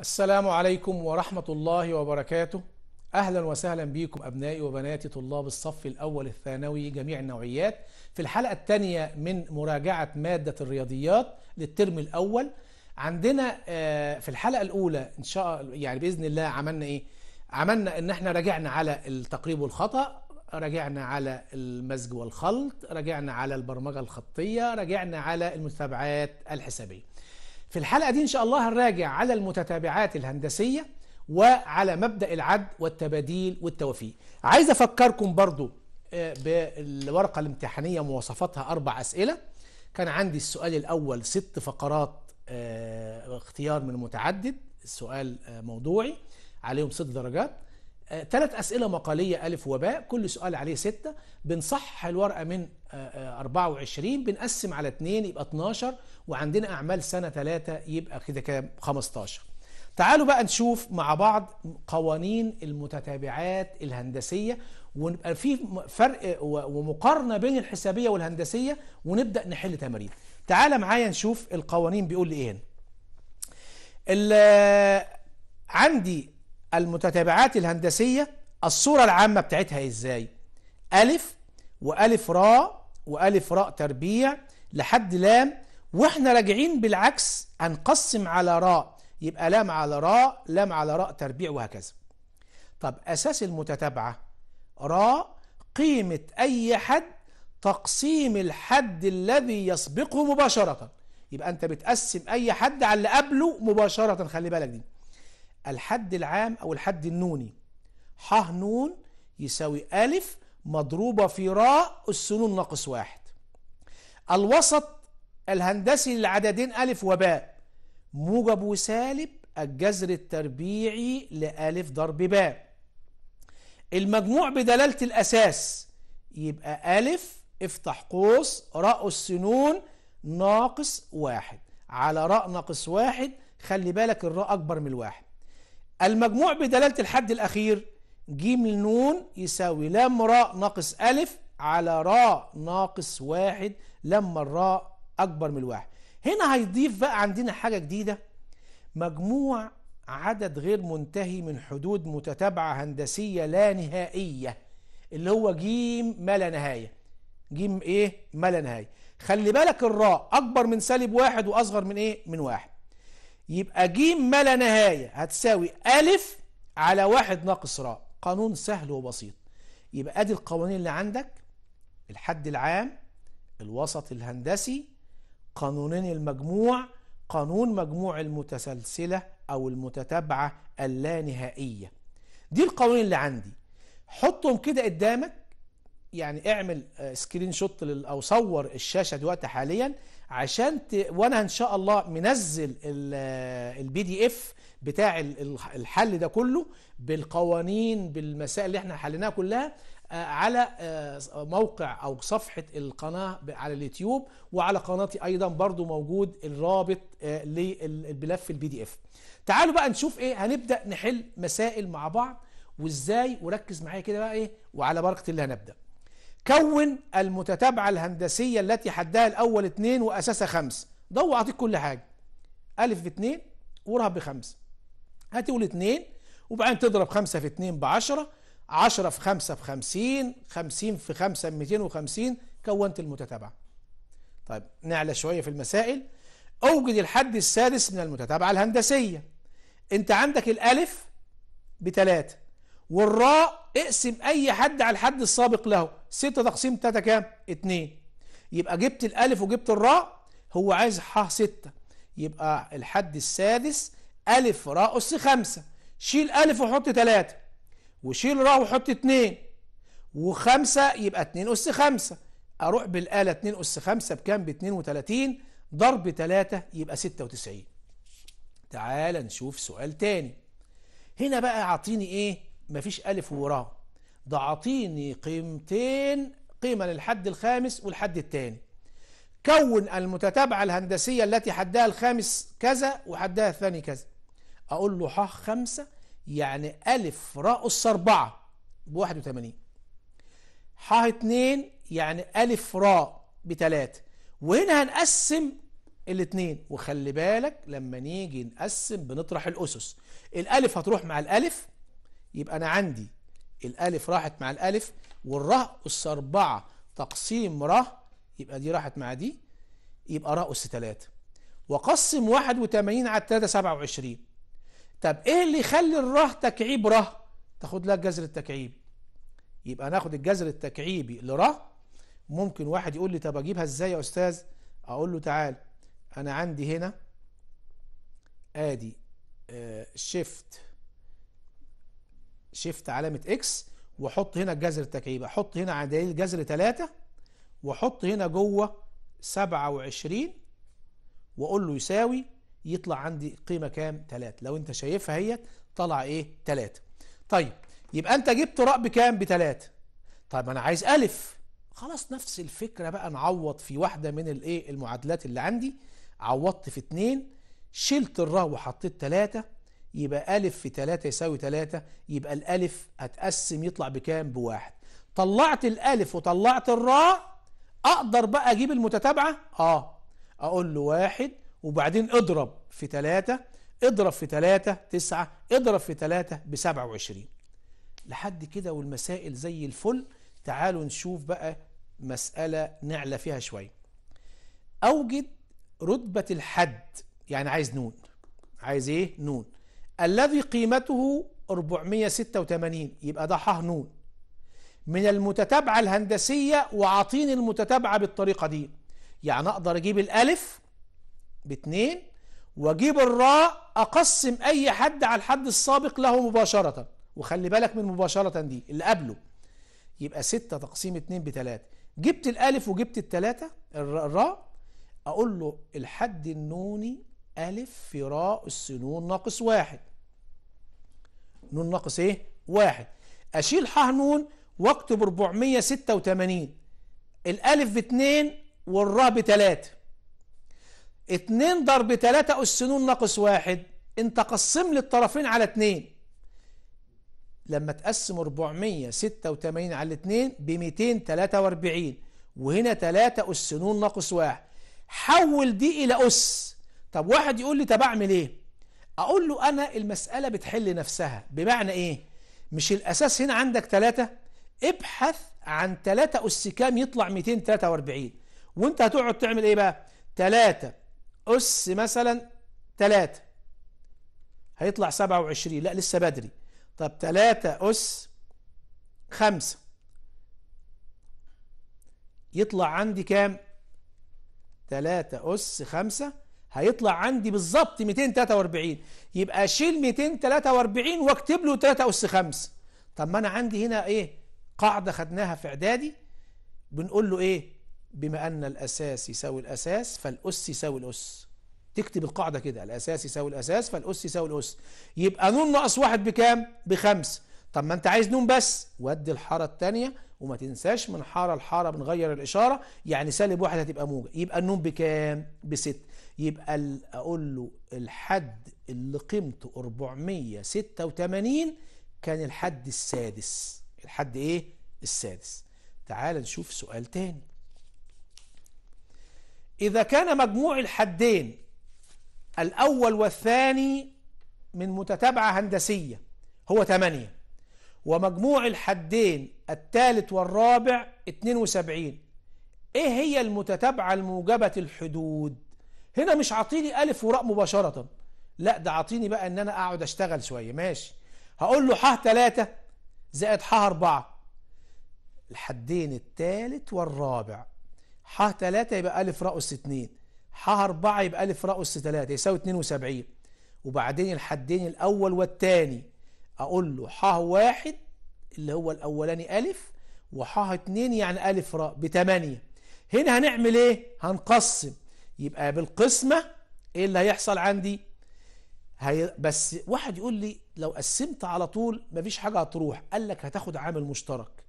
السلام عليكم ورحمة الله وبركاته أهلا وسهلا بكم أبنائي وبناتي طلاب الصف الأول الثانوي جميع النوعيات في الحلقة الثانية من مراجعة مادة الرياضيات للترم الأول عندنا آه، في الحلقة الأولى إن شاء يعني بإذن الله عملنا إيه؟ عملنا إن إحنا راجعنا على التقريب والخطأ راجعنا على المزج والخلط راجعنا على البرمجة الخطية راجعنا على المتابعات الحسابية في الحلقة دي إن شاء الله هنراجع على المتتابعات الهندسية وعلى مبدأ العد والتباديل والتوفيق عايز أفكركم برضو آه، بالورقة الامتحانية مواصفاتها أربع أسئلة كان عندي السؤال الأول ست فقرات آه، اختيار من متعدد السؤال آه، موضوعي عليهم ست درجات ثلاث آه، أسئلة مقالية ألف وباء كل سؤال عليه ستة بنصحح الورقة من 24 آه، آه، بنقسم على 2 يبقى 12 وعندنا أعمال سنة 3 يبقى كده كام 15 تعالوا بقى نشوف مع بعض قوانين المتتابعات الهندسية ونبقى في فرق ومقارنة بين الحسابية والهندسية ونبدأ نحل تمارين تعال معايا نشوف القوانين بيقول لي ايه عندي المتتابعات الهندسية الصورة العامة بتاعتها إيه إزاي ألف وألف راء وألف راء تربيع لحد لام وإحنا راجعين بالعكس هنقسم على راء يبقى لام على راء لام على راء تربيع وهكذا طب أساس المتتابعة راء قيمة أي حد تقسيم الحد الذي يسبقه مباشرة يبقى أنت بتقسم أي حد على اللي قبله مباشرة خلي بالك دي الحد العام أو الحد النوني ح نون يساوي ألف مضروبة في راء السنون ناقص واحد الوسط الهندسي للعددين ألف وباء موجب وسالب الجذر التربيعي لألف ضرب باء المجموع بدلالة الأساس يبقى ألف افتح قوس راء السنون ناقص واحد على راء ناقص واحد خلي بالك الراء أكبر من الواحد المجموع بدلالة الحد الأخير جيم نون يساوي لام راء ناقص ألف على راء ناقص واحد لما الراء أكبر من الواحد هنا هيضيف بقى عندنا حاجة جديدة مجموع عدد غير منتهي من حدود متتابعة هندسية لا نهائية اللي هو جيم ما لا نهاية جيم ايه ما لا نهاية خلي بالك الراء أكبر من سالب واحد وأصغر من ايه من واحد يبقى ج ما لا نهاية هتساوي أ على واحد ناقص راء قانون سهل وبسيط يبقى ادي القوانين اللي عندك الحد العام الوسط الهندسي قانونين المجموع قانون مجموع المتسلسلة أو المتتابعة اللانهائية دي القوانين اللي عندي حطهم كده قدامك يعني اعمل سكرين آه، شوت او صور الشاشة دلوقتي حاليا عشان ت... وانا ان شاء الله منزل البي دي اف بتاع الحل ده كله بالقوانين بالمسائل اللي احنا حليناها كلها آه، على آه، موقع او صفحه القناه على اليوتيوب وعلى قناتي ايضا برضو موجود الرابط للملف البي دي اف تعالوا بقى نشوف ايه هنبدا نحل مسائل مع بعض وازاي وركز معايا كده بقى ايه وعلى بركه الله هنبدا كون المتتابعة الهندسية التي حدها الأول اتنين وأساسها خمس ده هو أعطيك كل حاجة ألف في باتنين وراها بخمس هتقول اتنين وبعدين تضرب خمسة في اتنين بعشرة عشرة في خمسة في خمسين خمسين في خمسة ميتين وخمسين كونت المتتابعة طيب نعلى شوية في المسائل أوجد الحد السادس من المتتابعة الهندسية أنت عندك الألف بتلاتة والراء اقسم اي حد على الحد السابق له 6 تقسيم 3 كام 2 يبقى جبت الالف وجبت الراء هو عايز ح 6 يبقى الحد السادس الف راء اس 5 شيل الف وحط 3 وشيل راء وحط 2 وخمسة يبقى 2 اس 5 اروح بالآلة 2 اس 5 بكام ب 32 ضرب 3 يبقى 96 تعال نشوف سؤال تاني هنا بقى اعطيني ايه مفيش ألف وراء ده أعطيني قيمتين قيمة للحد الخامس والحد الثاني كون المتتابعة الهندسية التي حدها الخامس كذا وحدها الثاني كذا أقول له ح خمسة يعني ألف راء أس أربعة بواحد 81 ح اتنين يعني ألف راء بتلاتة وهنا هنقسم الاتنين وخلي بالك لما نيجي نقسم بنطرح الأسس الألف هتروح مع الألف يبقى أنا عندي الألف راحت مع الألف والراء أس 4 تقسيم راء يبقى دي راحت مع دي يبقى راء أس 3 وقسم 81 على 3 27 طب إيه اللي يخلي الراء تكعيب راء؟ تاخد لها الجذر التكعيبي يبقى ناخد الجذر التكعيبي لراء ممكن واحد يقول لي طب أجيبها إزاي يا أستاذ؟ أقول له تعال أنا عندي هنا آدي شيفت آه، شيفت علامه اكس واحط هنا الجذر التكعيب احط هنا على دليل جذر 3 واحط هنا جوه 27 واقول له يساوي يطلع عندي قيمه كام 3 لو انت شايفها هي طلع ايه 3 طيب يبقى انت جبت راء بكام ب 3 طيب انا عايز الف خلاص نفس الفكره بقى نعوض في واحده من الايه المعادلات اللي عندي عوضت في 2 شلت الراء وحطيت 3 يبقى ا في 3 يساوي 3 يبقى الألف هتقسم يطلع بكام بواحد طلعت الألف وطلعت الراء أقدر بقى أجيب المتتابعة آه أقول له واحد وبعدين اضرب في 3 اضرب في 3 9 اضرب في 3 ب 27 لحد كده والمسائل زي الفل تعالوا نشوف بقى مسألة نعلى فيها شوية أوجد رتبة الحد يعني عايز نون عايز ايه نون الذي قيمته 486 يبقى ده ح نون من المتتابعة الهندسية وعطيني المتتابعة بالطريقة دي يعني اقدر اجيب الالف باتنين واجيب الراء اقسم اي حد على الحد السابق له مباشرة وخلي بالك من مباشرة دي اللي قبله يبقى ستة تقسيم اتنين بتلاتة جبت الالف وجبت التلاتة الراء اقول له الحد النوني الف في راء السنون ناقص واحد نون ناقص ايه واحد اشيل ح نون واكتب 486 الالف باتنين والراء 3 اتنين ضرب تلاتة اس نون ناقص واحد انت قسم لي الطرفين على اتنين لما تقسم 486 على 2 ب 243 وهنا 3 اس نون ناقص واحد حول دي الى اس طب واحد يقول لي طب اعمل ايه اقول له انا المسألة بتحل نفسها بمعنى ايه مش الاساس هنا عندك ثلاثة ابحث عن ثلاثة اس كام يطلع 243 وانت هتقعد تعمل ايه بقى ثلاثة اس مثلا ثلاثة هيطلع 27 لا لسه بدري طب ثلاثة أس خمسة يطلع عندي كام ثلاثة أس خمسة هيطلع عندي بالظبط 243 يبقى شيل 243 واكتب له 3 اس 5 طب ما انا عندي هنا ايه قاعده خدناها في اعدادي بنقول له ايه بما ان الاساس يساوي الاساس فالاس يساوي الاس تكتب القاعده كده الاساس يساوي الاساس فالاس يساوي الاس يبقى ن ناقص واحد بكام بخمس طب ما انت عايز نون بس ودي الحاره الثانيه وما تنساش من حاره لحاره بنغير الاشاره يعني سالب واحد هتبقى موجب يبقى النون بكام بست يبقى اقول له الحد اللي قيمته 486 كان الحد السادس الحد ايه السادس تعال نشوف سؤال تاني اذا كان مجموع الحدين الاول والثاني من متتابعة هندسية هو 8 ومجموع الحدين الثالث والرابع 72 ايه هي المتتابعة الموجبة الحدود هنا مش عاطيني الف وراء مباشره لا ده عاطيني بقى ان انا اقعد اشتغل شويه ماشي هقول له ح ثلاثة زائد ح أربعة الحدين الثالث والرابع ح ثلاثة يبقى ألف رأس اثنين ح أربعة يبقى ألف رأس ثلاثة يساوي اتنين وسبعين وبعدين الحدين الأول والثاني أقول له ح واحد اللي هو الأولاني ألف وح اثنين يعني ألف رأ بثمانية هنا هنعمل إيه؟ هنقسم يبقى بالقسمة ايه اللي هيحصل عندي هي بس واحد يقول لي لو قسمت على طول مفيش حاجة هتروح قال لك هتاخد عامل مشترك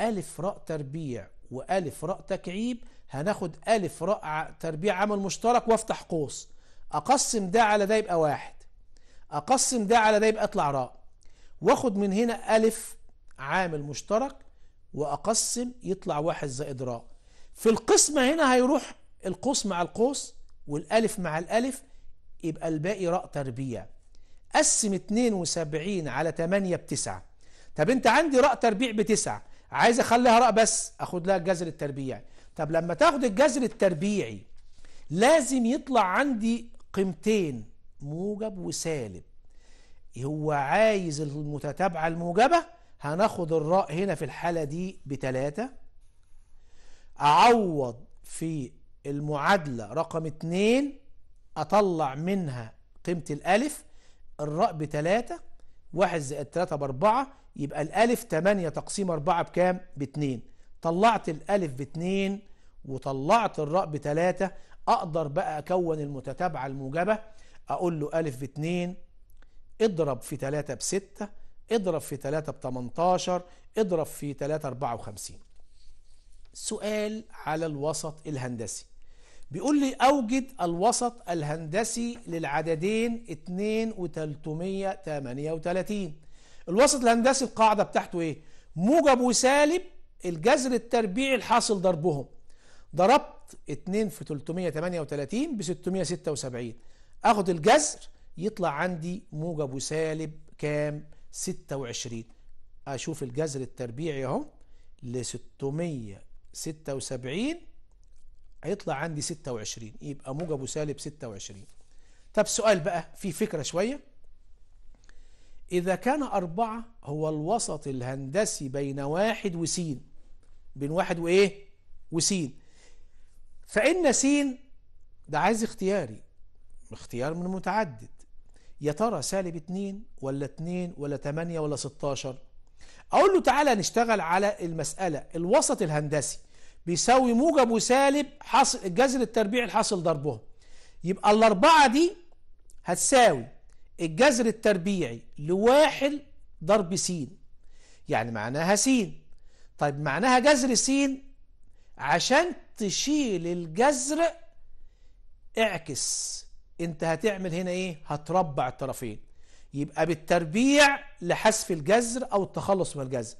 ألف راء تربيع وألف راء تكعيب هناخد ألف راء تربيع عامل مشترك وافتح قوس أقسم ده على ده يبقى واحد أقسم ده على ده يبقى اطلع راء واخد من هنا ألف عامل مشترك وأقسم يطلع واحد زائد راء في القسمة هنا هيروح القوس مع القوس والالف مع الالف يبقى الباقي راء تربيع قسم 72 على 8 بتسعة طب انت عندي راء تربيع بتسعة عايز اخليها راء بس اخد لها الجذر التربيعي طب لما تاخد الجذر التربيعي لازم يطلع عندي قيمتين موجب وسالب هو عايز المتتابعة الموجبة هناخد الراء هنا في الحالة دي بتلاتة أعوض في المعادلة رقم اتنين أطلع منها قيمة الألف الراء بتلاتة واحد زائد تلاتة بأربعة يبقى الألف تمانية تقسيم أربعة بكام باتنين طلعت الألف باتنين وطلعت الراء بتلاتة أقدر بقى أكون المتتابعة الموجبة أقول له ألف باتنين اضرب في تلاتة بستة اضرب في تلاتة بتمنتاشر اضرب في تلاتة أربعة وخمسين سؤال على الوسط الهندسي بيقول لي أوجد الوسط الهندسي للعددين 2 و 338 الوسط الهندسي القاعدة بتاعته إيه؟ موجب وسالب الجذر التربيعي الحاصل ضربهم ضربت 2 في 338 ب 676 اخد الجذر يطلع عندي موجب وسالب كام 26 اشوف الجذر التربيعي اهو ل 676 هيطلع عندي 26 يبقى موجب وسالب 26 طب سؤال بقى في فكرة شوية إذا كان أربعة هو الوسط الهندسي بين واحد وسين بين واحد وإيه وسين فإن سين ده عايز اختياري اختيار من متعدد يا ترى سالب 2 ولا 2 ولا 8 ولا 16 أقول له تعالى نشتغل على المسألة الوسط الهندسي بيساوي موجب وسالب حاصل الجذر التربيعي الحاصل ضربهم يبقى الأربعة دي هتساوي الجذر التربيعي لواحد ضرب س يعني معناها س طيب معناها جذر س عشان تشيل الجذر اعكس انت هتعمل هنا ايه هتربع الطرفين يبقى بالتربيع لحذف الجذر او التخلص من الجذر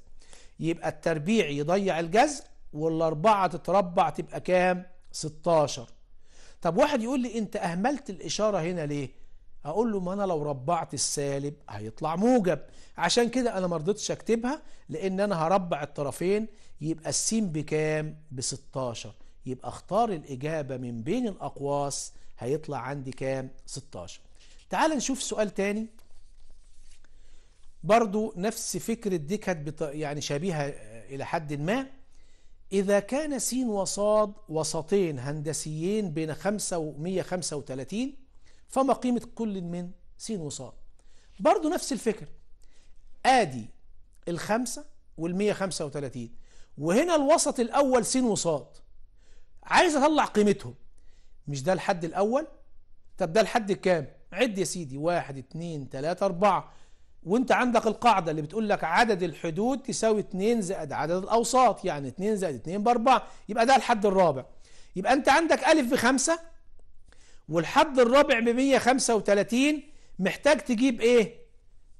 يبقى التربيع يضيع الجذر والاربعة تتربع تبقى كام 16 طب واحد يقول لي انت اهملت الاشارة هنا ليه اقول له ما انا لو ربعت السالب هيطلع موجب عشان كده انا مرضتش اكتبها لان انا هربع الطرفين يبقى السين بكام ب 16 يبقى اختار الاجابة من بين الاقواس هيطلع عندي كام 16 تعال نشوف سؤال تاني برضو نفس فكرة دي كانت يعني شبيهة الى حد ما إذا كان س وصاد وسطين هندسيين بين 5 و 135 فما قيمة كل من س وصاد برضه نفس الفكر آدي الخمسة وال 135 وهنا الوسط الأول س وصاد عايز أطلع قيمتهم مش ده الحد الأول طب ده الحد كام؟ عد يا سيدي 1 2 3 4 وانت عندك القاعدة اللي بتقول لك عدد الحدود تساوي 2 زائد عدد الأوساط يعني 2 زائد 2 ب 4 يبقى ده الحد الرابع يبقى انت عندك ا ب 5 والحد الرابع ب 135 محتاج تجيب ايه؟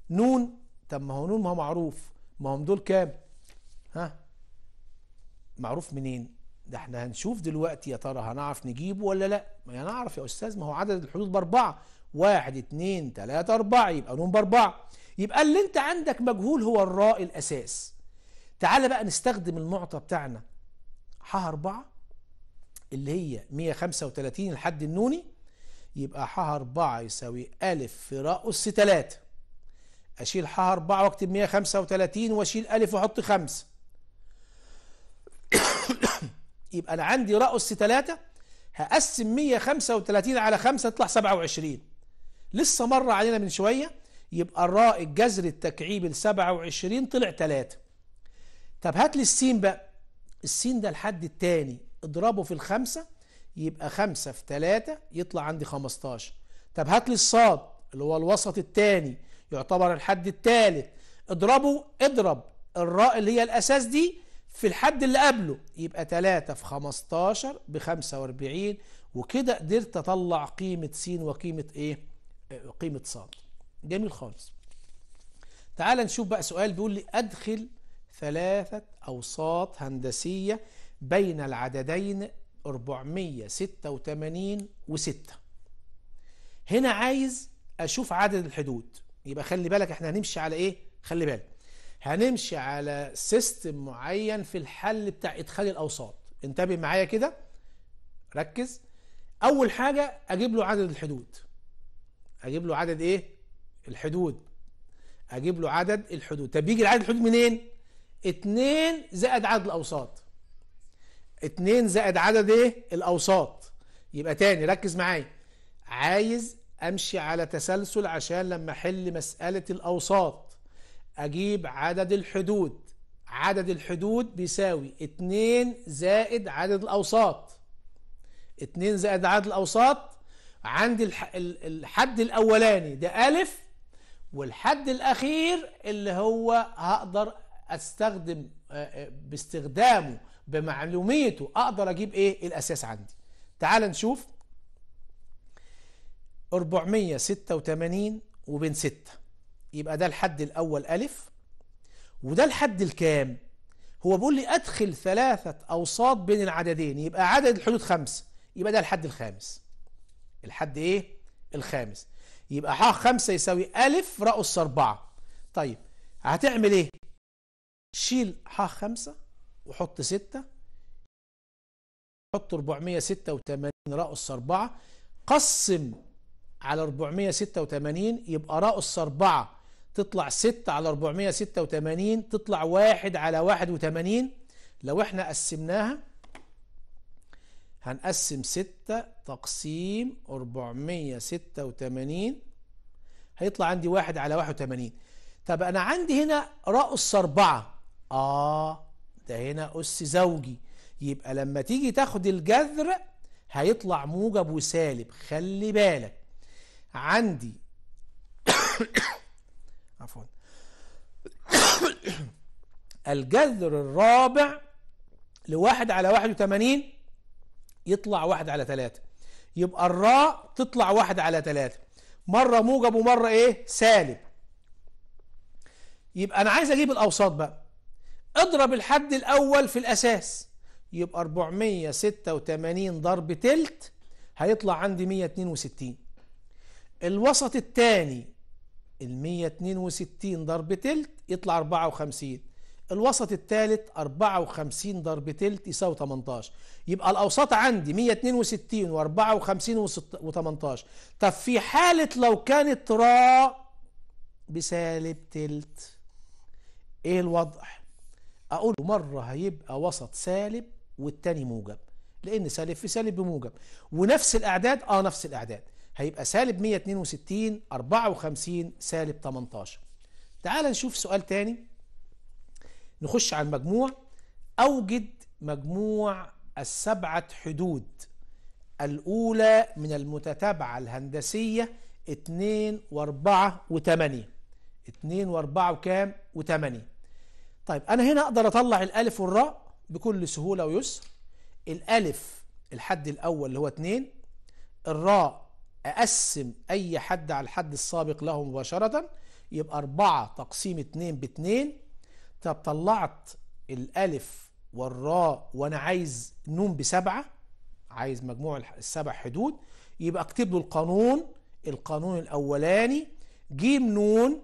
نون طب ما هو نون ما هو معروف ما هم دول كام؟ ها؟ معروف منين؟ ده احنا هنشوف دلوقتي يا ترى هنعرف نجيبه ولا لا؟ ما هنعرف يا استاذ ما هو عدد الحدود باربعه واحد اتنين تلاته اربعه يبقى نون باربعه يبقى اللي انت عندك مجهول هو الراء الاساس تعال بقى نستخدم المعطى بتاعنا ح 4 اللي هي 135 الحد النوني يبقى ح 4 يساوي أ في راء أس 3 أشيل ح 4 وأكتب 135 وأشيل أ وأحط 5 يبقى أنا عندي راء أس 3 هقسم 135 على 5 يطلع 27 لسه مر علينا من شوية يبقى الراء الجذر التكعيب ال 27 طلع 3 طب هات لي السين بقى السين ده الحد الثاني اضربه في الخمسة يبقى خمسة في 3 يطلع عندي 15 طب هات لي الصاد اللي هو الوسط الثاني يعتبر الحد الثالث اضربه اضرب الراء اللي هي الأساس دي في الحد اللي قبله يبقى 3 في خمستاشر بخمسة واربعين وكده قدرت اطلع قيمة س وقيمة ايه آه، قيمة صاد جميل خالص تعال نشوف بقى سؤال بيقول لي أدخل ثلاثة أوساط هندسية بين العددين 486 و6 هنا عايز أشوف عدد الحدود يبقى خلي بالك احنا هنمشي على ايه خلي بالك هنمشي على سيستم معين في الحل بتاع إدخال الأوساط انتبه معايا كده ركز أول حاجة أجيب له عدد الحدود أجيب له عدد ايه الحدود اجيب له عدد الحدود طب بيجي العدد الحدود منين 2 زائد عدد الاوساط 2 زائد عدد ايه الاوساط يبقى تاني ركز معايا عايز امشي على تسلسل عشان لما احل مساله الاوساط اجيب عدد الحدود عدد الحدود بيساوي 2 زائد عدد الاوساط 2 زائد عدد الاوساط عندي الحد الاولاني ده ا والحد الأخير اللي هو هقدر أستخدم آه، آه، باستخدامه بمعلوميته أقدر أجيب إيه الأساس عندي تعال نشوف 486 وبين 6 يبقى ده الحد الأول ألف وده الحد الكام هو بيقول لي أدخل ثلاثة أوساط بين العددين يبقى عدد الحدود خمسة يبقى ده الحد الخامس الحد إيه الخامس يبقى ح 5 يساوي ألف رأس أربعة طيب هتعمل إيه؟ شيل ح 5 وحط 6 حط 486 رأس أربعة قسم على 486 يبقى رأس أربعة تطلع 6 على 486 تطلع 1 على 81 لو احنا قسمناها هنقسم ستة تقسيم أربعمية ستة هيطلع عندي واحد على واحد طب أنا عندي هنا رأس أربعة آه ده هنا أس زوجي يبقى لما تيجي تاخد الجذر هيطلع موجب وسالب خلي بالك عندي عفوا الجذر الرابع لواحد على واحد وثمانين يطلع واحد على ثلاثة يبقى الراء تطلع واحد على ثلاثة مرة موجب ومرة ايه سالب يبقى انا عايز اجيب الاوساط بقى اضرب الحد الاول في الاساس يبقى 486 ضرب تلت هيطلع عندي 162 الوسط الثاني ال 162 ضرب تلت يطلع 54 الوسط الثالث 54 ضرب تلت يساوي 18 يبقى الاوساط عندي 162 و54 و18 طب في حالة لو كانت را بسالب تلت ايه الوضع اقول مرة هيبقى وسط سالب والتاني موجب لان سالب في سالب بموجب ونفس الاعداد اه نفس الاعداد هيبقى سالب 162 54 سالب 18 تعال نشوف سؤال تاني نخش على المجموع أوجد مجموع السبعة حدود الأولى من المتتابعة الهندسية 2 و4 و8 2 و4 وكام و8 طيب أنا هنا أقدر أطلع الألف والراء بكل سهولة ويسر الألف الحد الأول اللي هو 2 الراء أقسم أي حد على الحد السابق له مباشرة يبقى 4 تقسيم 2 ب 2 طب طلعت الالف والراء وانا عايز نون بسبعه عايز مجموع السبع حدود يبقى اكتب له القانون القانون الاولاني جيم نون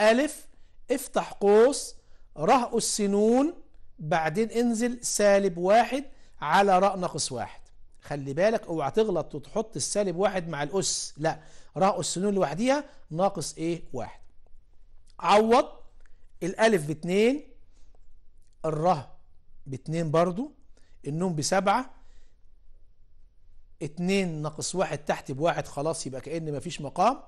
الف افتح قوس راء نون بعدين انزل سالب واحد على راء ناقص واحد خلي بالك اوعى تغلط وتحط السالب واحد مع الاس لا راء نون لوحديها ناقص ايه واحد عوض الألف باتنين الره باتنين برضو النون بسبعة اتنين ناقص واحد تحت بواحد خلاص يبقى كأن مفيش مقام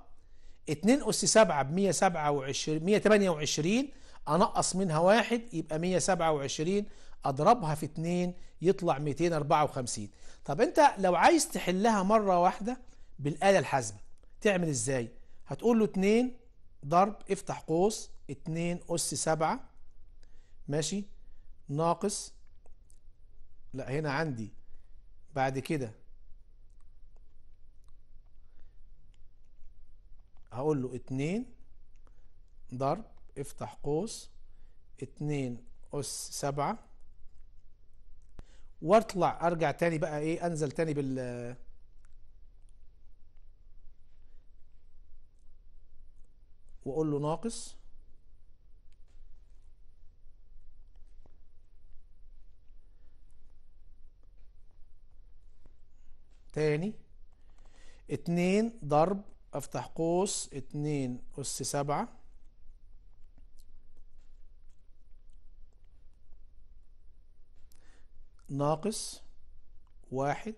اتنين أس سبعة بمية سبعة وعشرين مية تمانية وعشرين أنقص منها واحد يبقى مية سبعة وعشرين أضربها في اتنين يطلع ميتين أربعة وخمسين طب أنت لو عايز تحلها مرة واحدة بالآلة الحاسبة تعمل ازاي؟ هتقول له اتنين ضرب افتح قوس اتنين أس سبعة ماشي ناقص لا هنا عندي بعد كده هقول له اتنين ضرب افتح قوس اتنين أس سبعة واطلع ارجع تاني بقى ايه انزل تاني بال واقول له ناقص تاني اتنين ضرب افتح قوس اتنين اس سبعة ناقص واحد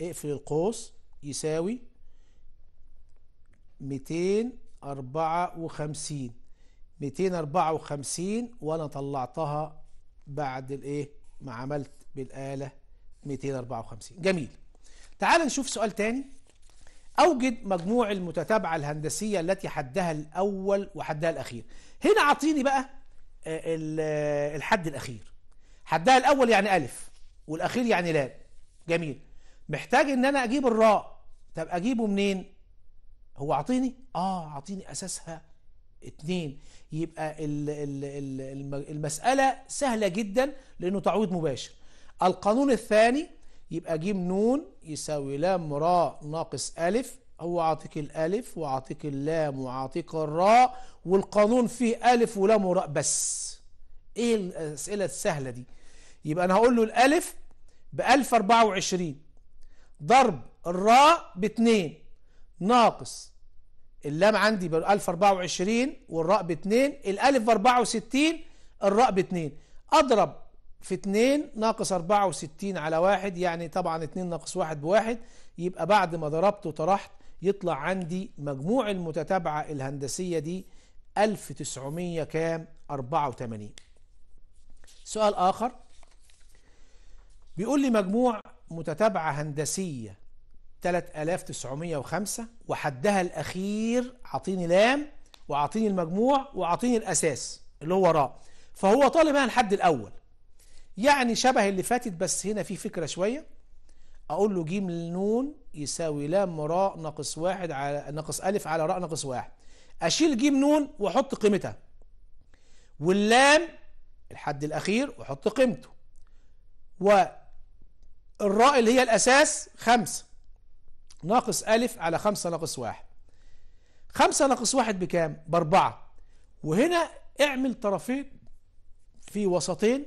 اقفل القوس يساوي ميتين أربعة وخمسين ميتين أربعة وخمسين وأنا طلعتها بعد الإيه ما عملت بالآلة ميتين أربعة وخمسين جميل تعال نشوف سؤال تاني أوجد مجموع المتتابعة الهندسية التي حدها الأول وحدها الأخير هنا أعطيني بقى آه، آه، الحد الأخير حدها الأول يعني ألف والأخير يعني لام جميل محتاج إن أنا أجيب الراء طب أجيبه منين هو أعطيني آه أعطيني أساسها اتنين يبقى الـ الـ الـ المسألة سهلة جدا لأنه تعويض مباشر القانون الثاني يبقى جيم نون يساوي لام راء ناقص ألف هو عاطيك الألف وعاطيك اللام وعاطيك الراء والقانون فيه ألف ولام وراء بس إيه الأسئلة السهلة دي يبقى أنا هقول له الألف بألف أربعة وعشرين ضرب الراء باتنين ناقص اللام عندي بألف أربعة وعشرين والراء باتنين الألف بأربعة وستين الراء باتنين أضرب في 2 ناقص 64 على 1 يعني طبعا 2 ناقص 1 بواحد يبقى بعد ما ضربت وطرحت يطلع عندي مجموع المتتابعة الهندسية دي 1900 كام 84 سؤال آخر بيقول لي مجموع متتابعة هندسية 3905 وحدها الأخير عطيني لام وعطيني المجموع وعطيني الأساس اللي هو راء فهو طالب انا الحد الأول يعني شبه اللي فاتت بس هنا في فكرة شوية اقول له جيم نون يساوي لام راء ناقص واحد على ناقص الف على راء ناقص واحد اشيل جيم نون واحط قيمتها واللام الحد الاخير واحط قيمته والراء اللي هي الاساس خمسة ناقص الف على خمسة ناقص واحد خمسة ناقص واحد بكام باربعة وهنا اعمل طرفين في وسطين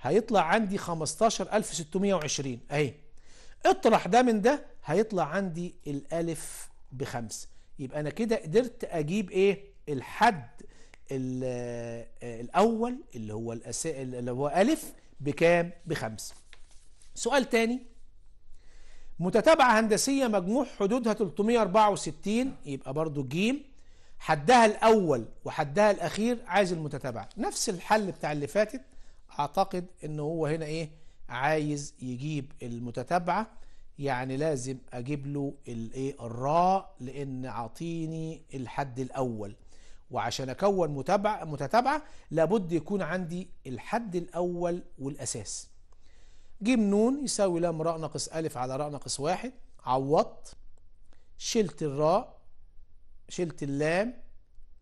هيطلع عندي 15620 اهي اطرح ده من ده هيطلع عندي الالف بخمسة يبقى انا كده قدرت اجيب ايه الحد الاول اللي هو الأسا... اللي هو الف بكام بخمسة سؤال تاني متتابعة هندسية مجموع حدودها 364 يبقى برضو جيم حدها الاول وحدها الاخير عايز المتتابعة نفس الحل بتاع اللي فاتت اعتقد ان هو هنا ايه عايز يجيب المتتابعه يعني لازم اجيب له الايه الراء لان عاطيني الحد الاول وعشان اكون متابعه متتابعه لابد يكون عندي الحد الاول والاساس جيم نون يساوي لام راء ناقص الف على راء ناقص واحد عوضت شلت الراء شلت اللام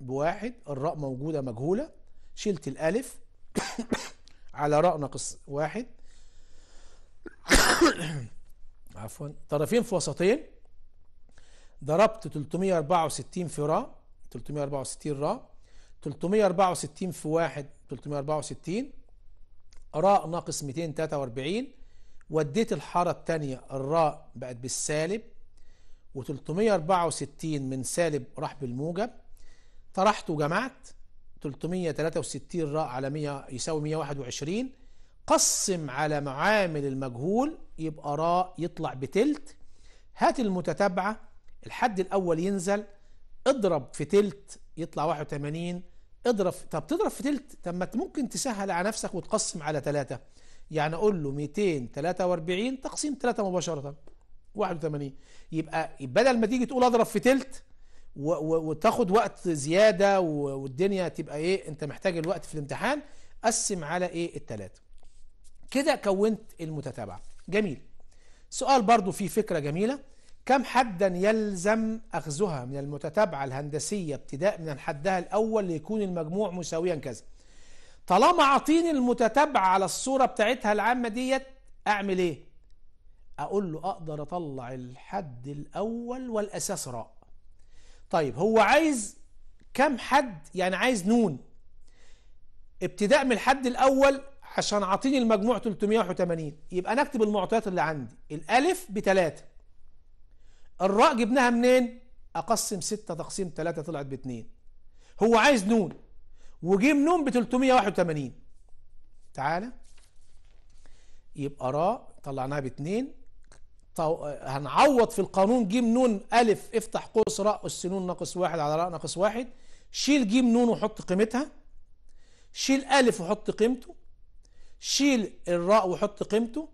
بواحد الراء موجوده مجهوله شلت الالف على ناقص واحد عفوا طرفين في وسطين ضربت 364 في را 364 را 364 في واحد 364 راء ناقص 243 وديت الحارة الثانيه الراء بقت بالسالب و364 من سالب راح بالموجب طرحت وجمعت 363 راء على 100 يساوي 121 قسم على معامل المجهول يبقى راء يطلع بتلت هات المتتابعة الحد الأول ينزل اضرب في تلت يطلع 81 اضرب طب تضرب في تلت طب ما ممكن تسهل على نفسك وتقسم على ثلاثة يعني اقول له 243 تقسيم ثلاثة مباشرة 81 يبقى بدل ما تيجي تقول اضرب في تلت وتاخد وقت زيادة والدنيا تبقى ايه انت محتاج الوقت في الامتحان قسم على ايه التلاتة كده كونت المتتابعة جميل سؤال برضو فيه فكرة جميلة كم حدا يلزم أخذها من المتتابعة الهندسية ابتداء من حدها الأول ليكون المجموع مساويا كذا طالما عاطيني المتتابعة على الصورة بتاعتها العامة ديت أعمل إيه؟ أقول له أقدر أطلع الحد الأول والأساس راء طيب هو عايز كم حد يعني عايز نون ابتداء من الحد الأول عشان عاطيني المجموع 380 يبقى انا اكتب المعطيات اللي عندي الالف بتلاتة الراء جبناها منين اقسم 6 تقسيم 3 طلعت باتنين هو عايز نون وجيم نون ب 381 تعالى يبقى راء طلعناها باتنين طو... هنعوض في القانون ج ن ألف افتح قوس راء السنون ناقص واحد على راء ناقص واحد شيل ج ن وحط قيمتها شيل ألف وحط قيمته شيل الراء وحط قيمته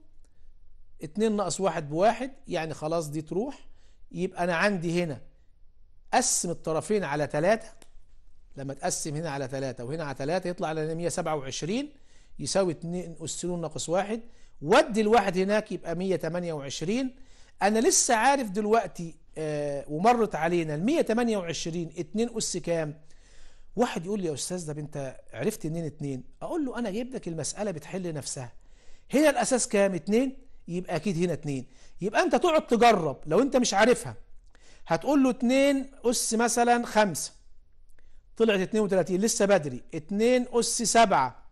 اتنين ناقص واحد بواحد يعني خلاص دي تروح يبقى أنا عندي هنا قسم الطرفين على تلاتة لما تقسم هنا على تلاتة وهنا على تلاتة يطلع لنا 127 يساوي اتنين ن ناقص واحد ودي الواحد هناك يبقى 128 انا لسه عارف دلوقتي آه ومرت علينا ال 128 2 اس كام واحد يقول لي يا استاذ ده انت عرفت منين 2 اقول له انا جايب لك المساله بتحل نفسها هنا الاساس كام 2 يبقى اكيد هنا 2 يبقى انت تقعد تجرب لو انت مش عارفها هتقول له 2 اس مثلا 5 طلعت 32 لسه بدري 2 اس 7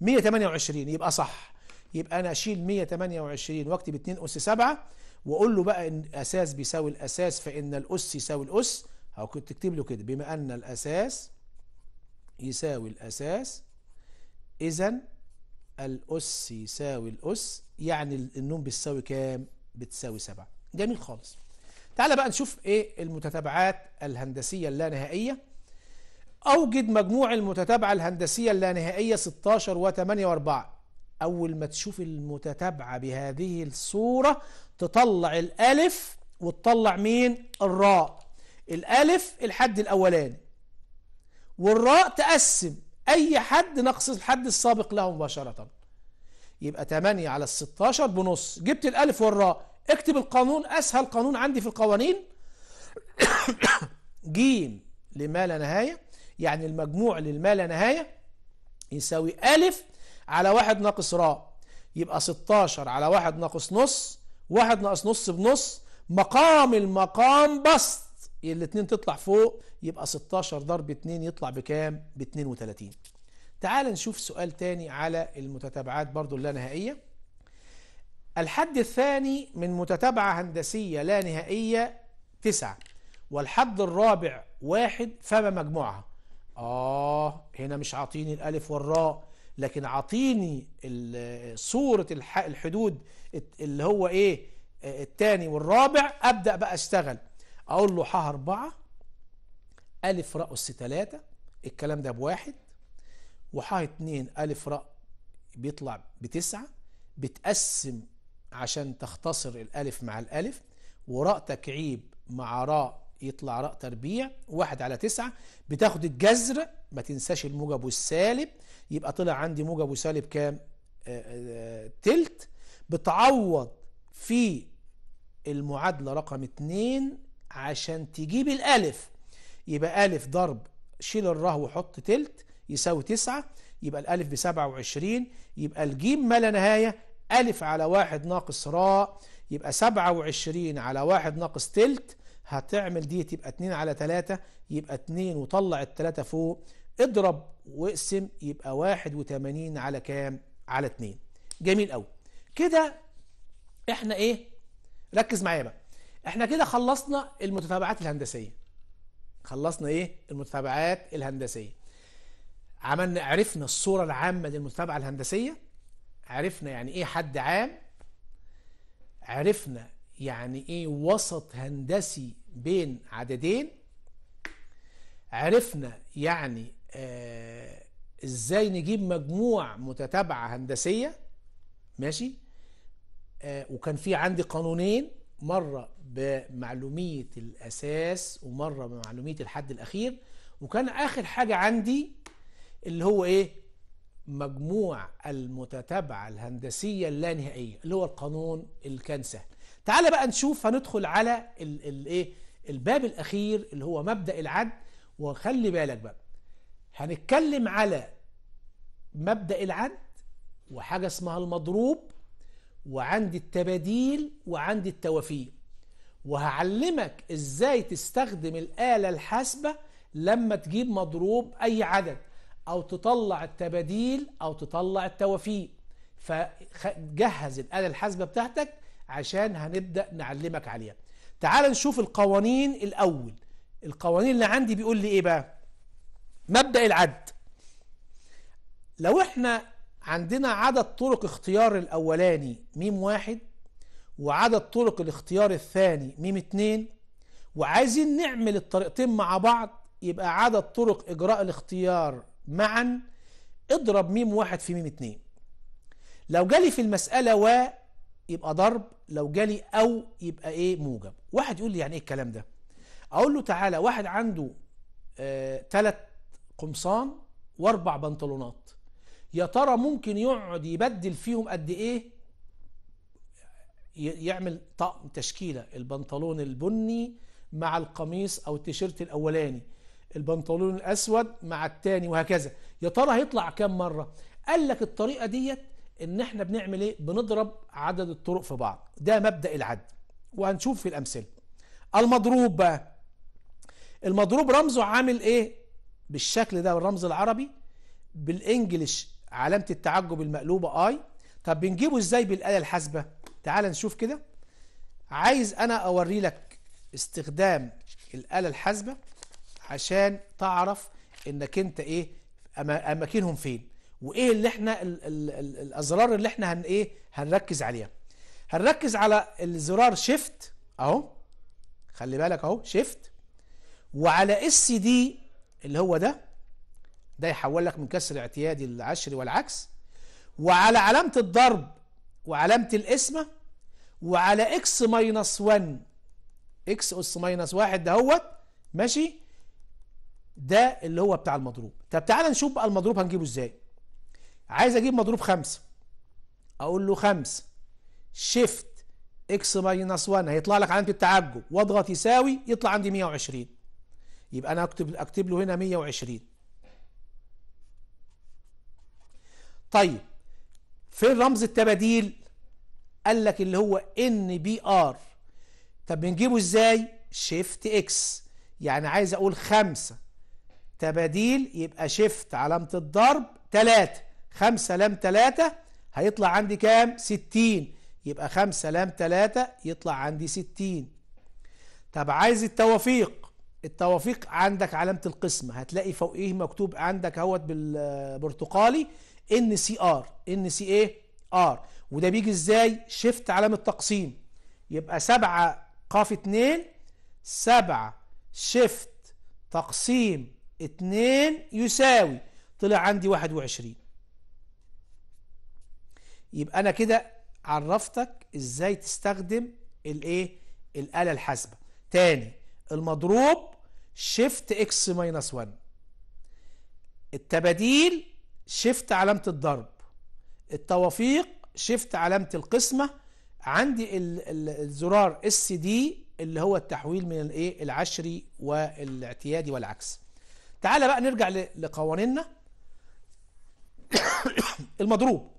128 يبقى صح يبقى انا اشيل 128 واكتب 2 اس 7 واقول له بقى ان اساس بيساوي الاساس فان الاس يساوي الاس او كنت تكتب له كده بما ان الاساس يساوي الاساس اذا الاس يساوي الاس يعني النون بتساوي كام بتساوي 7 جميل خالص تعالى بقى نشوف ايه المتتابعات الهندسيه اللانهائيه اوجد مجموع المتتابعه الهندسيه اللانهائيه 16 و8 و4 أول ما تشوف المتتابعة بهذه الصورة تطلع الألف وتطلع مين الراء الألف الحد الأولاني والراء تقسم أي حد نقص الحد السابق له مباشرة يبقى 8 على ال 16 بنص جبت الألف والراء اكتب القانون أسهل قانون عندي في القوانين جيم لما لا نهاية يعني المجموع للما لا نهاية يساوي ألف على واحد ناقص راء يبقى 16 على واحد ناقص نص واحد ناقص نص بنص مقام المقام بسط الاثنين تطلع فوق يبقى 16 ضرب 2 يطلع بكام ب 32 تعال نشوف سؤال تاني على المتتابعات برضو اللا نهائية الحد الثاني من متتابعة هندسية لا نهائية تسعة والحد الرابع واحد فما مجموعها آه هنا مش عاطيني الألف والراء لكن عطيني صورة الحدود اللي هو ايه الثاني والرابع ابدأ بقى اشتغل اقول له ح أربعة ألف راء أس ثلاثة الكلام ده بواحد وح اتنين ألف راء بيطلع بتسعة بتقسم عشان تختصر الألف مع الألف وراء تكعيب مع راء يطلع راء تربيع واحد على تسعة بتاخد الجذر ما تنساش الموجب والسالب يبقى طلع عندي موجب وسالب كام آه، آه، تلت بتعوض في المعادلة رقم اتنين عشان تجيب الالف يبقى الف ضرب شيل الره وحط تلت يساوي تسعة يبقى الالف بسبعة وعشرين يبقى الجيم ما لا نهاية الف على واحد ناقص راء يبقى سبعة وعشرين على واحد ناقص تلت هتعمل دي تبقى اتنين على تلاتة يبقى اتنين وطلع التلاتة فوق اضرب واقسم يبقى 81 على كام على 2 جميل قوي كده احنا ايه ركز معايا بقى احنا كده خلصنا المتتابعات الهندسيه خلصنا ايه المتتابعات الهندسيه عملنا عرفنا الصوره العامه للمتابعه الهندسيه عرفنا يعني ايه حد عام عرفنا يعني ايه وسط هندسي بين عددين عرفنا يعني آه، ازاي نجيب مجموع متتابعه هندسيه ماشي آه وكان في عندي قانونين مره بمعلوميه الاساس ومره بمعلوميه الحد الاخير وكان اخر حاجه عندي اللي هو ايه مجموع المتتابعه الهندسيه اللانهائيه اللي هو القانون اللي كان سهل تعالى بقى نشوف هندخل على الايه الباب الاخير اللي هو مبدا العد وخلي بالك بقى هنتكلم على مبدأ العد وحاجة اسمها المضروب وعندي التباديل وعندي التوافيق وهعلمك ازاي تستخدم الآلة الحاسبة لما تجيب مضروب أي عدد أو تطلع التباديل أو تطلع التوافيق فجهز الآلة الحاسبة بتاعتك عشان هنبدأ نعلمك عليها تعال نشوف القوانين الأول القوانين اللي عندي بيقول لي إيه بقى مبدأ العد لو احنا عندنا عدد طرق اختيار الاولاني ميم واحد وعدد طرق الاختيار الثاني ميم اتنين وعايزين نعمل الطريقتين مع بعض يبقى عدد طرق اجراء الاختيار معا اضرب ميم واحد في ميم اتنين لو جالي في المسألة و يبقى ضرب لو جالي او يبقى ايه موجب واحد يقول لي يعني ايه الكلام ده اقول له تعالى واحد عنده ثلاث آه، قمصان واربع بنطلونات يا ترى ممكن يقعد يبدل فيهم قد ايه يعمل طقم تشكيله البنطلون البني مع القميص او التيشيرت الاولاني البنطلون الاسود مع الثاني وهكذا يا ترى هيطلع كام مره قال لك الطريقه ديت ان احنا بنعمل ايه بنضرب عدد الطرق في بعض ده مبدا العد وهنشوف في الامثله المضروب بقى المضروب رمزه عامل ايه بالشكل ده بالرمز العربي بالانجلش علامة التعجب المقلوبة اي طب بنجيبه ازاي بالآلة الحاسبة تعال نشوف كده عايز انا اوري لك استخدام الآلة الحاسبة عشان تعرف انك انت ايه اماكنهم فين وايه اللي احنا الـ الـ الـ الازرار اللي احنا هن ايه هنركز عليها هنركز على الزرار شيفت اهو خلي بالك اهو شيفت وعلى اس دي اللي هو ده ده يحول لك من كسر اعتيادي للعشر والعكس وعلى علامة الضرب وعلامة القسمة وعلى اكس ماينس 1 اكس اس ماينس 1 ده هو ماشي ده اللي هو بتاع المضروب طب تعالى نشوف بقى المضروب هنجيبه ازاي عايز اجيب مضروب 5 اقول له 5 شيفت اكس ماينس 1 هيطلع لك علامه التعجب واضغط يساوي يطلع عندي 120 يبقى انا اكتب اكتب له هنا 120 طيب فين رمز التباديل قال لك اللي هو ان بي ار طب بنجيبه ازاي شيفت اكس يعني عايز اقول خمسة تباديل يبقى شيفت علامة الضرب تلاتة خمسة لام تلاتة هيطلع عندي كام ستين يبقى خمسة لام تلاتة يطلع عندي ستين طب عايز التوافيق التوافيق عندك علامه القسمه هتلاقي فوقيه مكتوب عندك اهوت بالبرتقالي ان سي ار ان سي ايه ار وده بيجي ازاي شيفت علامه تقسيم يبقى 7 ق 2 7 شيفت تقسيم 2 يساوي طلع عندي 21 يبقى انا كده عرفتك ازاي تستخدم الايه الاله الحاسبه تاني المضروب شيفت اكس ماينس 1 التباديل شيفت علامة الضرب التوافيق شيفت علامة القسمة عندي الزرار اس دي اللي هو التحويل من الايه العشري والاعتيادي والعكس تعالى بقى نرجع لقوانيننا المضروب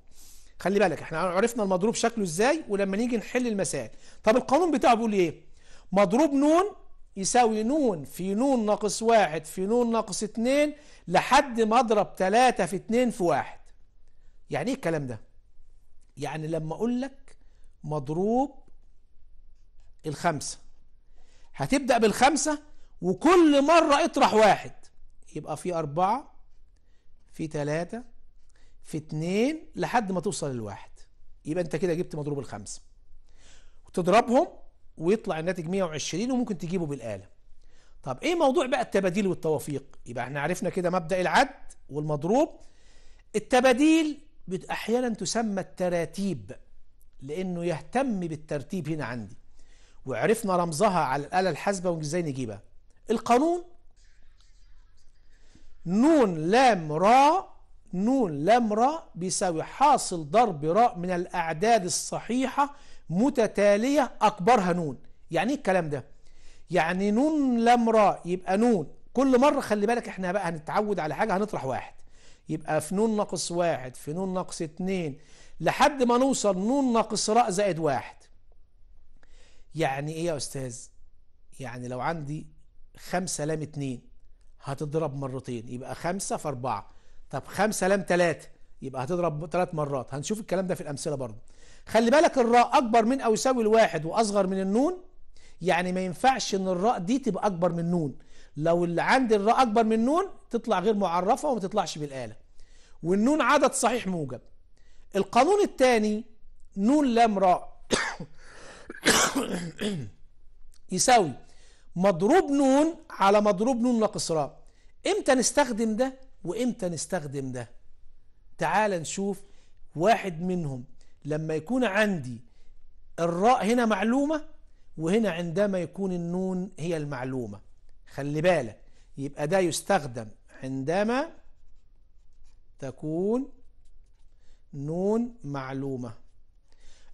خلي بالك احنا عرفنا المضروب شكله ازاي ولما نيجي نحل المسائل طب القانون بتاعه بيقول ايه مضروب نون يساوي نون في نون ناقص واحد في نون ناقص اتنين لحد ما اضرب تلاتة في اتنين في واحد يعني ايه الكلام ده يعني لما اقول لك مضروب الخمسة هتبدأ بالخمسة وكل مرة اطرح واحد يبقى في أربعة في تلاتة في اتنين لحد ما توصل للواحد يبقى أنت كده جبت مضروب الخمسة وتضربهم ويطلع الناتج 120 وممكن تجيبه بالآلة طب ايه موضوع بقى التباديل والتوافيق يبقى احنا عرفنا كده مبدأ العد والمضروب التباديل احيانا تسمى التراتيب لانه يهتم بالترتيب هنا عندي وعرفنا رمزها على الآلة الحاسبة وازاي نجيبها القانون نون لام را نون لام را بيساوي حاصل ضرب راء من الأعداد الصحيحة متتالية أكبرها نون يعني ايه الكلام ده يعني نون لام راء يبقى نون كل مرة خلي بالك احنا بقى هنتعود على حاجة هنطرح واحد يبقى في نون ناقص واحد في نون ناقص اتنين لحد ما نوصل نون ناقص راء زائد واحد يعني ايه يا استاذ يعني لو عندي خمسة لام اتنين هتضرب مرتين يبقى خمسة في اربعة طب خمسة لام تلاتة يبقى هتضرب تلات مرات هنشوف الكلام ده في الامثلة برضه خلي بالك الراء أكبر من أو يساوي الواحد وأصغر من النون يعني ما ينفعش إن الراء دي تبقى أكبر من نون لو اللي عندي الراء أكبر من نون تطلع غير معرفة وما تطلعش بالآلة والنون عدد صحيح موجب القانون الثاني نون لام راء يساوي مضروب نون على مضروب نون ناقص راء امتى نستخدم ده وامتى نستخدم ده تعال نشوف واحد منهم لما يكون عندي الراء هنا معلومة وهنا عندما يكون النون هي المعلومة خلي بالك يبقى ده يستخدم عندما تكون نون معلومة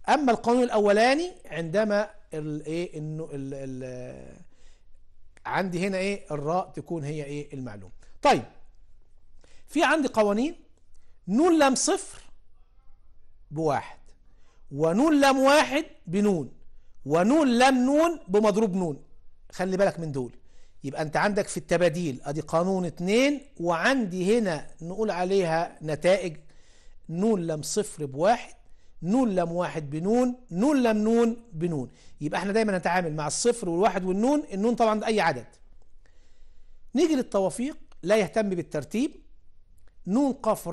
أما القانون الأولاني عندما الايه عندي هنا ايه الراء تكون هي ايه المعلومة طيب في عندي قوانين نون لام صفر بواحد ونون لام واحد بنون ونون لام نون بمضروب نون خلي بالك من دول يبقى انت عندك في التباديل ادي قانون اتنين وعندي هنا نقول عليها نتائج نون لم صفر بواحد نون لم واحد بنون نون لم نون بنون يبقى احنا دايما نتعامل مع الصفر والواحد والنون النون طبعا اي عدد نيجي للتوافيق لا يهتم بالترتيب نون قاف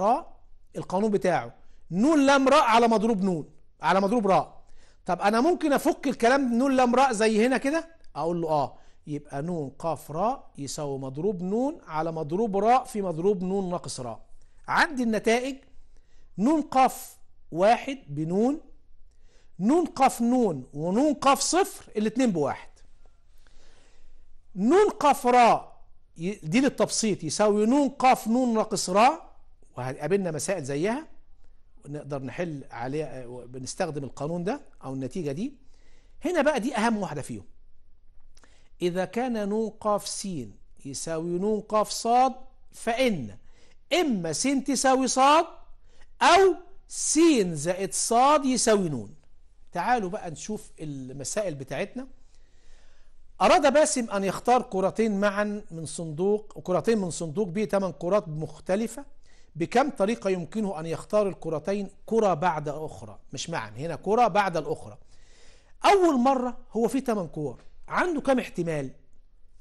القانون بتاعه نون لام راء على مضروب نون على مضروب راء طب انا ممكن افك الكلام نون لام راء زي هنا كده اقول له اه يبقى نون قاف راء يساوي مضروب نون على مضروب راء في مضروب نون ناقص راء عندي النتائج نون قاف واحد بنون نون قاف نون ونون قاف صفر الاتنين بواحد نون قاف راء دي للتبسيط يساوي نون قاف نون ناقص راء وهتقابلنا مسائل زيها نقدر نحل عليه بنستخدم القانون ده أو النتيجة دي هنا بقى دي أهم واحدة فيهم إذا كان نون قاف س يساوي نون قاف صاد فإن إما س تساوي صاد أو س زائد صاد يساوي نون تعالوا بقى نشوف المسائل بتاعتنا أراد باسم أن يختار كرتين معا من صندوق كرتين من صندوق به ثمان كرات مختلفة بكم طريقة يمكنه أن يختار الكرتين كرة بعد أخرى مش معا هنا كرة بعد الأخرى أول مرة هو فيه 8 كور عنده كم احتمال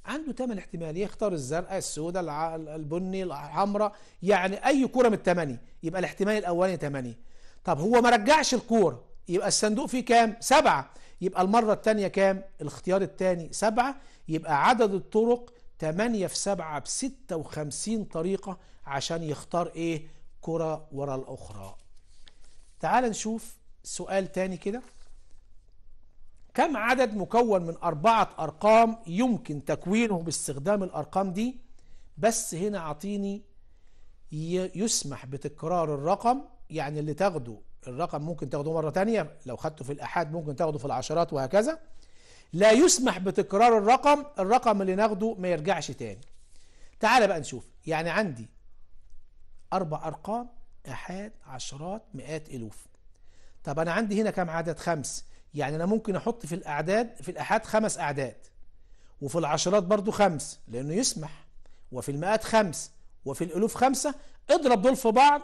عنده 8 احتمال يختار الزرقاء السوداء البني الحمراء يعني أي كرة من الثمانية يبقى الاحتمال الأولاني 8 طب هو ما رجعش الكورة يبقى الصندوق فيه كام سبعة يبقى المرة الثانية كام الاختيار الثاني سبعة يبقى عدد الطرق 8 في 7 ب 56 طريقة عشان يختار ايه كرة ورا الاخرى تعال نشوف سؤال تاني كده كم عدد مكون من أربعة أرقام يمكن تكوينه باستخدام الأرقام دي بس هنا عطيني يسمح بتكرار الرقم يعني اللي تاخده الرقم ممكن تاخده مرة تانية لو خدته في الأحاد ممكن تاخده في العشرات وهكذا لا يسمح بتكرار الرقم الرقم اللي ناخده ما يرجعش تاني تعال بقى نشوف يعني عندي أربع أرقام آحاد عشرات مئات ألوف طب أنا عندي هنا كم عدد خمس يعني أنا ممكن أحط في الأعداد في الآحاد خمس أعداد وفي العشرات برضو خمس لأنه يسمح وفي المئات خمس وفي الألوف خمسة اضرب دول في بعض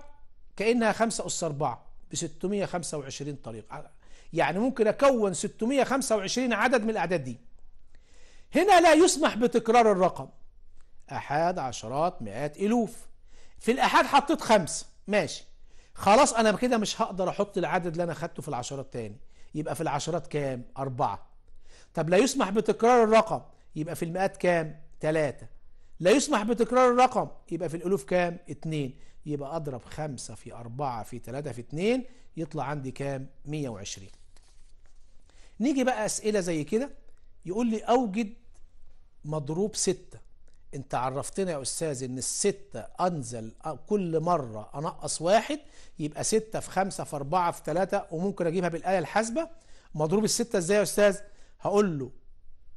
كأنها خمسة أس أربعة ب 625 طريقة يعني ممكن أكون 625 عدد من الأعداد دي هنا لا يسمح بتكرار الرقم أحد عشرات مئات ألوف في الأحاد حطيت خمسة ماشي خلاص أنا كده مش هقدر أحط العدد اللي أنا خدته في العشرات تاني يبقى في العشرات كام؟ أربعة طب لا يسمح بتكرار الرقم يبقى في المئات كام؟ تلاتة لا يسمح بتكرار الرقم يبقى في الألوف كام؟ اتنين يبقى أضرب خمسة في أربعة في تلاتة في اتنين يطلع عندي كام؟ مية وعشرين نيجي بقى أسئلة زي كده يقول لي أوجد مضروب ستة انت عرفتنا يا استاذ ان الستة انزل كل مرة انقص واحد يبقى ستة في خمسة في اربعة في تلاتة وممكن اجيبها بالآية الحاسبة مضروب الستة ازاي يا استاذ هقول له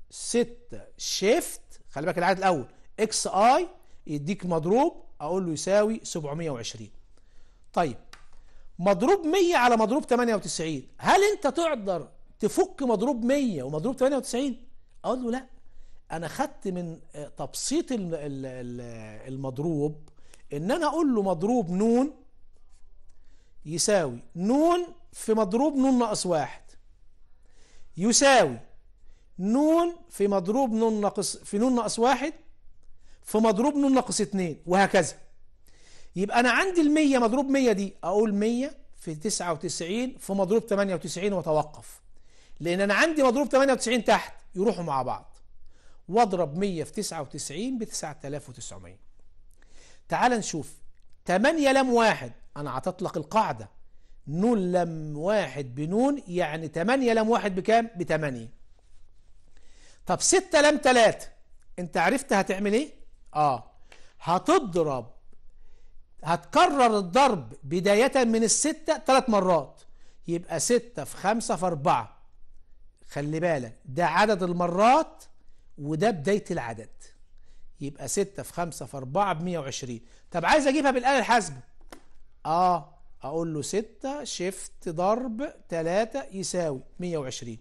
ستة شيفت خلي بالك العدد الاول اكس اي يديك مضروب اقول له يساوي 720 طيب مضروب 100 على مضروب 98 هل انت تقدر تفك مضروب 100 ومضروب 98 اقول له لا انا خدت من آه، تبسيط المضروب ان انا اقول له مضروب نون يساوي نون في مضروب نون ناقص واحد يساوي نون في مضروب نون ناقص في نون ناقص واحد في مضروب نون ناقص اتنين وهكذا يبقى انا عندي المية مضروب مية دي اقول مية في تسعة وتسعين في مضروب تمانية وتسعين وتوقف لان انا عندي مضروب تمانية وتسعين تحت يروحوا مع بعض واضرب 100 في 99 ب 9900 تعال نشوف 8 لم واحد انا هتطلق القاعدة نون لم واحد بنون يعني 8 لم واحد بكام ب 8 طب 6 لم 3 انت عرفت هتعمل ايه اه هتضرب هتكرر الضرب بداية من الستة ثلاث مرات يبقى ستة في خمسة في أربعة خلي بالك ده عدد المرات وده بداية العدد يبقى 6 في 5 في 4 ب 120 طب عايز اجيبها بالآلة الحاسبة اه اقول له 6 شيفت ضرب 3 يساوي 120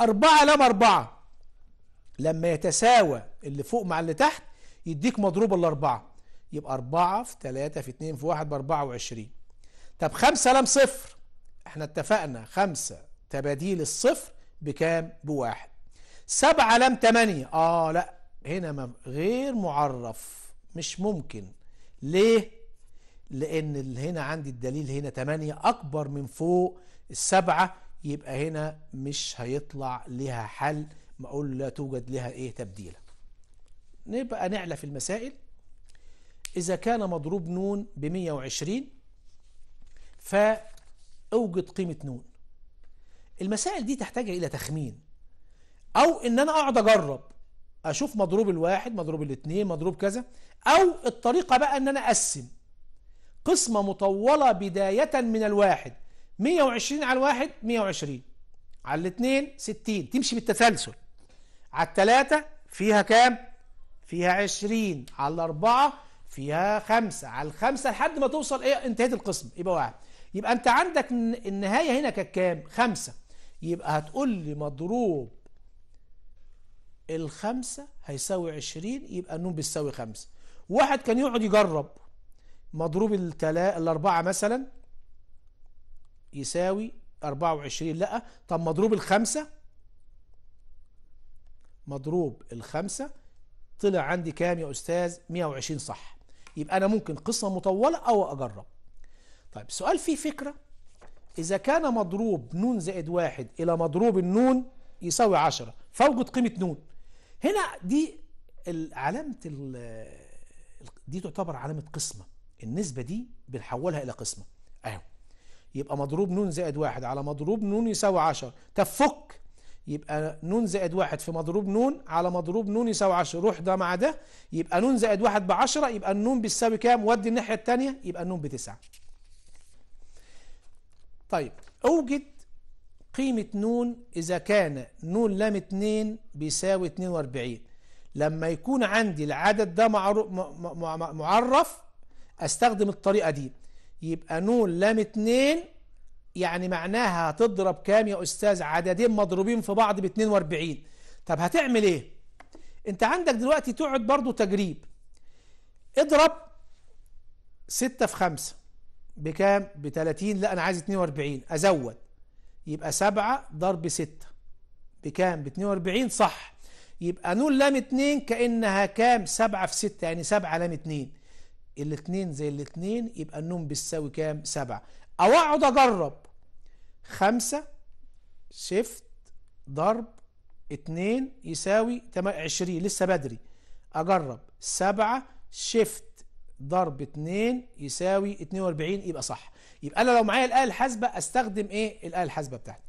4 لم 4 لما يتساوى اللي فوق مع اللي تحت يديك مضروب الأربعة يبقى 4 في 3 في 2 في 1 ب 24 طب 5 لم صفر احنا اتفقنا 5 تباديل الصفر بكام بواحد سبعة لم تمانية اه لا هنا غير معرف مش ممكن ليه لان هنا عندي الدليل هنا تمانية اكبر من فوق السبعة يبقى هنا مش هيطلع لها حل ما أقول لا توجد لها ايه تبديلة نبقى نعلى في المسائل اذا كان مضروب نون بمية وعشرين فاوجد قيمة نون المسائل دي تحتاج الى تخمين او ان انا اقعد اجرب اشوف مضروب الواحد مضروب الاثنين مضروب كذا او الطريقة بقى ان انا اقسم قسمة مطولة بداية من الواحد 120 على الواحد 120 على الاثنين 60 تمشي بالتسلسل على الثلاثة فيها كام فيها 20 على الاربعة فيها خمسة على الخمسة لحد ما توصل ايه انتهيت القسم يبقى واحد يبقى انت عندك النهاية هنا كانت كام خمسة يبقى هتقول لي مضروب الخمسة هيساوي عشرين يبقى النون بتساوي خمسة واحد كان يقعد يجرب مضروب التلا... الأربعة مثلا يساوي أربعة وعشرين لأ طب مضروب الخمسة مضروب الخمسة طلع عندي كام يا أستاذ 120 صح يبقى أنا ممكن قصة مطولة أو أجرب طيب سؤال فيه فكرة إذا كان مضروب نون زائد واحد إلى مضروب النون يساوي 10 فوجد قيمة نون هنا دي علامة دي تعتبر علامة قسمة النسبة دي بنحولها إلى قسمة أهو يبقى مضروب نون زائد واحد على مضروب نون يساوي 10 تفك يبقى نون زائد واحد في مضروب نون على مضروب نون يساوي 10 روح ده مع ده يبقى نون زائد واحد ب 10 يبقى النون بيساوي كام ودي الناحية التانية يبقى النون بتسعة طيب اوجد قيمة نون إذا كان نون لام 2 بيساوي 42 لما يكون عندي العدد ده معرف أستخدم الطريقة دي يبقى نون لام 2 يعني معناها هتضرب كام يا أستاذ عددين مضروبين في بعض ب 42 طب هتعمل إيه؟ أنت عندك دلوقتي تقعد برضو تجريب اضرب 6 في 5 بكام؟ ب 30 لا أنا عايز 42 أزود يبقى سبعة ضرب ستة بكام ب 42 صح يبقى نون لام اتنين كأنها كام سبعة في ستة يعني سبعة لام اتنين الاتنين زي الاتنين يبقى النون بتساوي كام سبعة او اقعد اجرب خمسة شيفت ضرب اتنين يساوي عشرين لسه بدري اجرب سبعة شيفت ضرب اتنين يساوي اتنين واربعين يبقى صح يبقى انا لو معايا الاله الحاسبه استخدم ايه الاله الحاسبه بتاعتي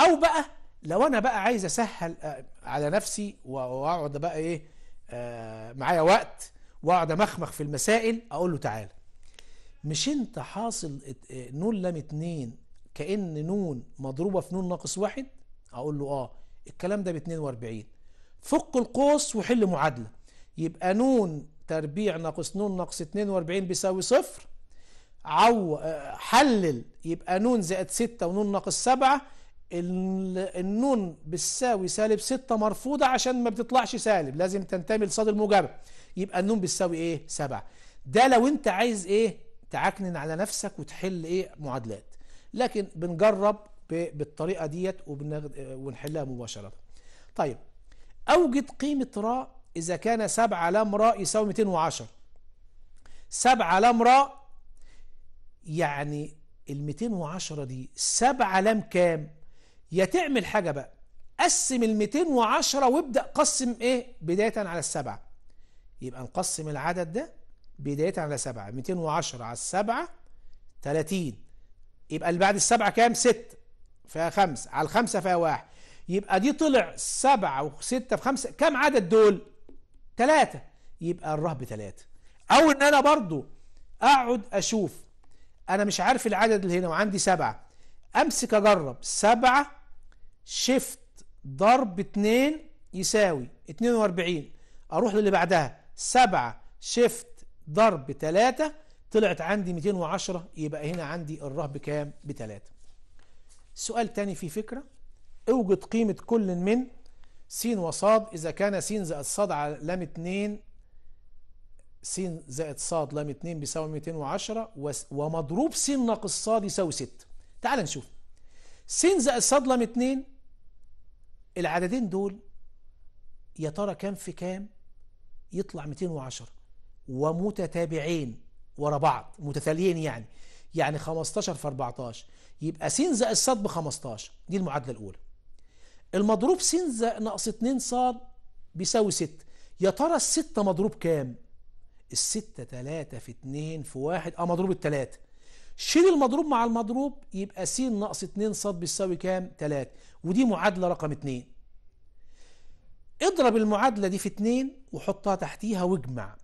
او بقى لو انا بقى عايز اسهل آه، على نفسي واقعد بقى ايه آه معايا وقت واقعد امخمخ في المسائل اقول له تعالى مش انت حاصل آه، نون لام اتنين كأن نون مضروبة في نون ناقص واحد اقول له اه الكلام ده ب 42 فك القوس وحل معادلة يبقى نون تربيع ناقص نون ناقص 42 بيساوي صفر عو حلل يبقى ن زائد 6 ون ناقص 7 النون بالساوي سالب 6 مرفوضة عشان ما بتطلعش سالب لازم تنتمي لصاد المجابة يبقى النون بالساوي ايه 7 ده لو انت عايز ايه تعكنن على نفسك وتحل ايه معادلات لكن بنجرب بالطريقة ديت ونحلها مباشرة طيب اوجد قيمة را اذا كان 7 لام را يساوي 210 7 لام را يعني ال 210 دي 7 لام كام يا تعمل حاجة بقى قسم ال 210 وابدأ قسم ايه بداية على السبعة يبقى نقسم العدد ده بداية على سبعة 210 على السبعة 30 يبقى اللي بعد السبعة كام 6 فيها 5 على الخمسة فيها 1 يبقى دي طلع 7 و6 في 5 كام عدد دول 3 يبقى الرهب 3 او ان انا برضو اقعد اشوف انا مش عارف العدد اللي هنا وعندي سبعة امسك اجرب سبعة شيفت ضرب اتنين يساوي اتنين واربعين اروح للي بعدها سبعة شيفت ضرب تلاتة طلعت عندي 210 يبقى هنا عندي الره بكام بتلاتة سؤال تاني فيه فكرة اوجد قيمة كل من س وص إذا كان س زائد ص على لام اتنين س زائد ص لام 2 بيساوي 210 ومضروب س ناقص ص يساوي 6 تعال نشوف س زائد ص لام 2 العددين دول يا ترى كام في كام يطلع 210 ومتتابعين ورا بعض متتاليين يعني يعني 15 في 14 يبقى س زائد ص ب 15 دي المعادله الاولى المضروب س ناقص 2 ص بيساوي 6 يا ترى 6 مضروب كام الستة تلاتة في اتنين في واحد اه مضروب التلاتة شيل المضروب مع المضروب يبقى س ناقص اتنين ص بيساوي كام تلاتة ودي معادلة رقم اتنين اضرب المعادلة دي في اتنين وحطها تحتيها واجمع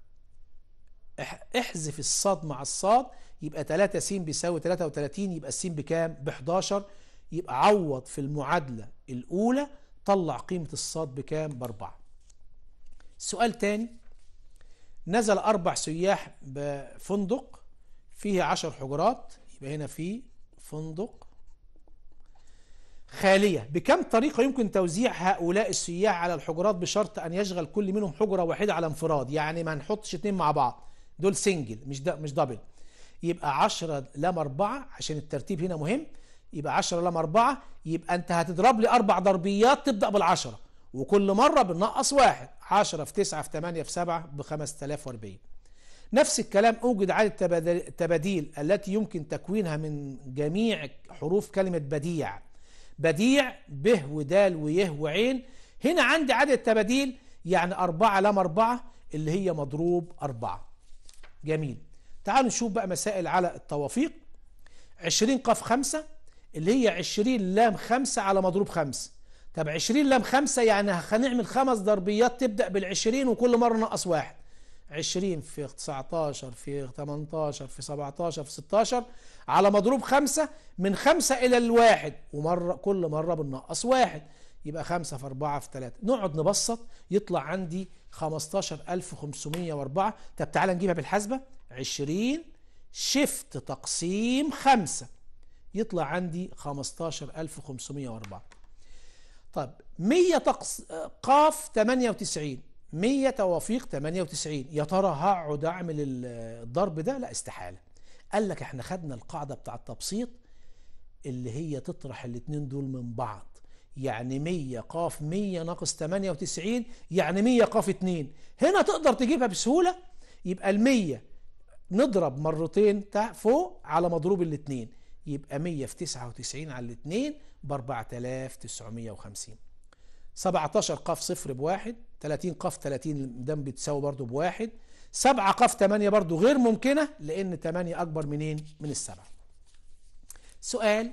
احذف الصاد مع الصاد يبقى 3 س بيساوي 33 يبقى س بكام؟ ب 11 يبقى عوض في المعادلة الأولى طلع قيمة الصاد بكام؟ بأربعة. سؤال تاني نزل أربع سياح بفندق فيه عشر حجرات يبقى هنا في فندق خالية بكم طريقة يمكن توزيع هؤلاء السياح على الحجرات بشرط أن يشغل كل منهم حجرة واحدة على انفراد يعني ما نحطش اتنين مع بعض دول سنجل مش دا مش دبل يبقى 10 لام أربعة عشان الترتيب هنا مهم يبقى 10 لام أربعة يبقى أنت هتضرب لي أربع ضربيات تبدأ بالعشرة وكل مرة بنقص واحد 10 في 9 في 8 في 7 ب 5040 نفس الكلام أوجد عدد التباديل التي يمكن تكوينها من جميع حروف كلمة بديع بديع به ودال ويه وعين هنا عندي عدد التباديل يعني أربعة لام أربعة اللي هي مضروب أربعة جميل تعالوا نشوف بقى مسائل على التوافيق 20 قاف خمسة اللي هي 20 لام خمسة على مضروب خمسة طب 20 لام 5 يعني هنعمل خمس ضربيات تبدأ بال20 وكل مرة نقص واحد 20 في 19 في 18 في 17 في 16 على مضروب 5 من 5 إلى الواحد ومرة كل مرة بنقص واحد يبقى 5 في 4 في 3 نقعد نبسط يطلع عندي 15504 طب تعالى نجيبها بالحاسبة 20 شيفت تقسيم 5 يطلع عندي 15504 طب 100 تقص قاف 98 100 توافيق 98 يا ترى هقعد اعمل الضرب ده لا استحاله قال لك احنا خدنا القاعده بتاع التبسيط اللي هي تطرح الاثنين دول من بعض يعني 100 قاف 100 ناقص 98 يعني 100 قاف 2 هنا تقدر تجيبها بسهوله يبقى ال 100 نضرب مرتين فوق على مضروب الاثنين يبقى 100 في 99 على 2 ب 4950 17 قاف صفر بواحد 30 قاف 30 ده بتساوي برضه بواحد 7 قاف 8 برضه غير ممكنة لأن 8 أكبر منين؟ من السبعة سؤال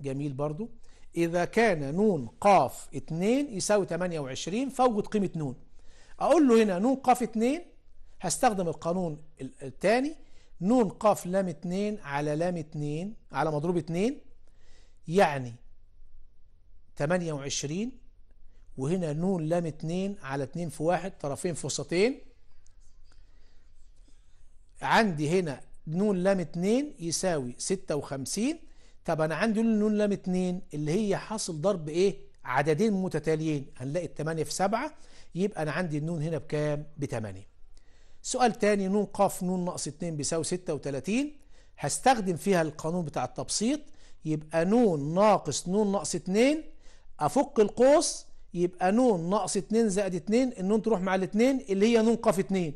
جميل برضه إذا كان نون قاف 2 يساوي 28 فوجد قيمة نون أقول له هنا نون قاف 2 هستخدم القانون الثاني نون قاف لام اتنين على لام اتنين على مضروب اتنين يعني تمانية وعشرين وهنا نون لام اتنين على اتنين في واحد طرفين وسطين عندي هنا نون لام اتنين يساوي ستة وخمسين طب انا عندي نون لام اتنين اللي هي حاصل ضرب ايه عددين متتاليين هنلاقي التمانية في سبعة يبقى انا عندي النون هنا بكام بتمانية سؤال تاني نون قاف نون ناقص 2 بيساوي 36 هستخدم فيها القانون بتاع التبسيط يبقى نون ناقص نون ناقص 2 افك القوس يبقى نون ناقص 2 زائد 2 النون تروح مع الاثنين اللي هي نون قاف 2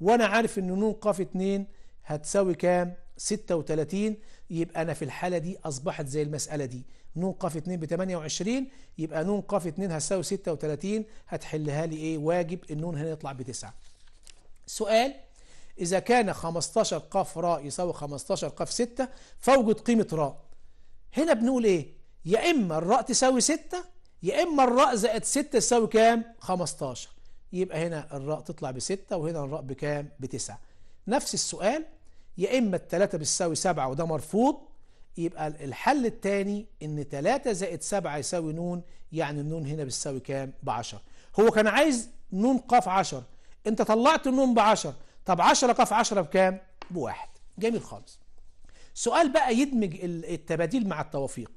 وانا عارف ان نون قاف 2 هتساوي كام 36 يبقى انا في الحاله دي اصبحت زي المساله دي نون قاف 2 ب 28 يبقى نون قاف 2 هتساوي 36 هتحلها لي ايه واجب النون هنا يطلع ب 9 سؤال إذا كان 15 قاف راء يساوي 15 قاف 6 فوجد قيمة راء هنا بنقول إيه يا إما الراء تساوي 6 يا إما الراء زائد 6 تساوي كام 15 يبقى هنا الراء تطلع بستة وهنا الراء بكام بتسعة نفس السؤال يا إما التلاتة بتساوي سبعة وده مرفوض يبقى الحل الثاني إن 3 زائد سبعة يساوي نون يعني النون هنا بتساوي كام بعشر هو كان عايز نون قاف عشر انت طلعت النون ب 10 طب 10 قف 10 بكام بواحد جميل خالص سؤال بقى يدمج التباديل مع التوافيق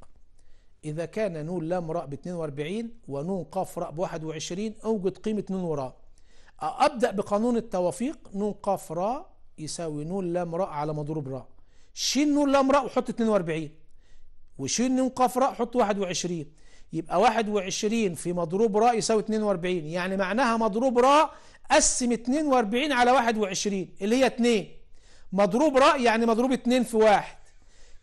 إذا كان نون لام راء ب 42 ونون قاف راء ب 21 أوجد قيمة نون وراء أبدأ بقانون التوافيق نون قاف راء يساوي نون لام راء على مضروب راء شيل نون لام راء وحط 42 وشيل نون قاف راء حط 21 يبقى 21 في مضروب راء يساوي 42 يعني معناها مضروب راء قسم 42 على 21 اللي هي 2 مضروب رأي يعني مضروب 2 في 1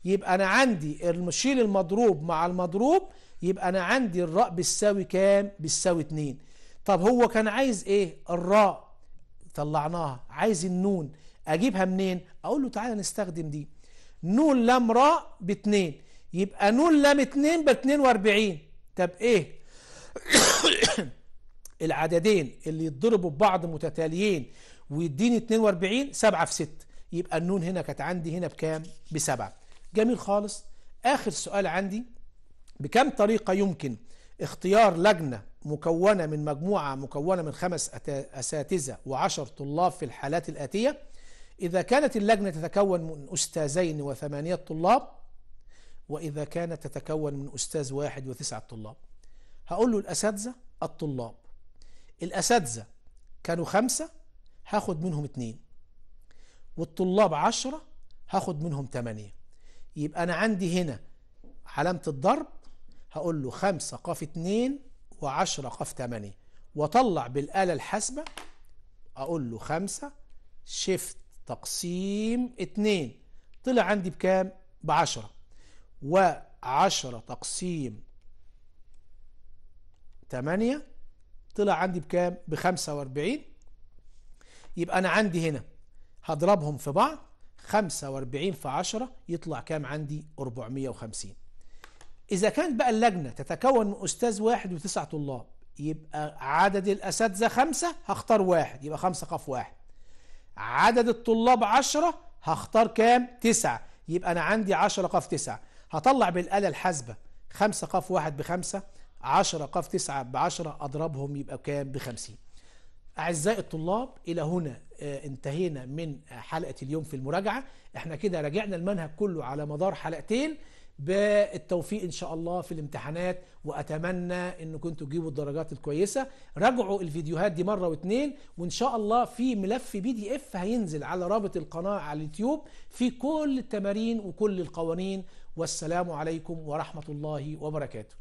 يبقى أنا عندي شيل المضروب مع المضروب يبقى أنا عندي الراء بتساوي كام؟ بتساوي 2 طب هو كان عايز إيه؟ الراء طلعناها عايز النون أجيبها منين؟ أقول له تعالى نستخدم دي نون لام راء ب2 يبقى نون لام 2 ب42 طب ايه العددين اللي يتضربوا ببعض متتاليين ويديني 42 7 في 6 يبقى النون هنا كانت عندي هنا بكام بسبعة جميل خالص آخر سؤال عندي بكم طريقة يمكن اختيار لجنة مكونة من مجموعة مكونة من خمس أساتذة وعشر طلاب في الحالات الآتية إذا كانت اللجنة تتكون من أستاذين وثمانية طلاب وإذا كانت تتكون من أستاذ واحد وتسعة طلاب هقول له الأساتذة الطلاب الأساتذة كانوا خمسة هاخد منهم اتنين والطلاب عشرة هاخد منهم تمانية يبقى أنا عندي هنا علامة الضرب هقول له خمسة قاف اتنين وعشرة قاف تمانية وأطلع بالآلة الحاسبة أقول له خمسة شيفت تقسيم اتنين طلع عندي بكام؟ بعشرة وعشرة تقسيم تمانية طلع عندي بكام ب 45 يبقى انا عندي هنا هضربهم في بعض 45 في 10 يطلع كام عندي 450 اذا كانت بقى اللجنه تتكون من استاذ واحد وتسع طلاب يبقى عدد الاساتذه خمسة هختار واحد يبقى خمسة قف واحد عدد الطلاب عشرة هختار كام تسعة يبقى انا عندي عشرة قف تسعة هطلع بالآلة الحاسبة خمسة قف واحد بخمسة 10 قف 9 ب 10 اضربهم يبقى كام ب 50 اعزائي الطلاب الى هنا آه، انتهينا من حلقه اليوم في المراجعه احنا كده راجعنا المنهج كله على مدار حلقتين بالتوفيق ان شاء الله في الامتحانات واتمنى ان كنتوا تجيبوا الدرجات الكويسه راجعوا الفيديوهات دي مره واتنين وان شاء الله في ملف بي دي اف هينزل على رابط القناه على اليوتيوب في كل التمارين وكل القوانين والسلام عليكم ورحمه الله وبركاته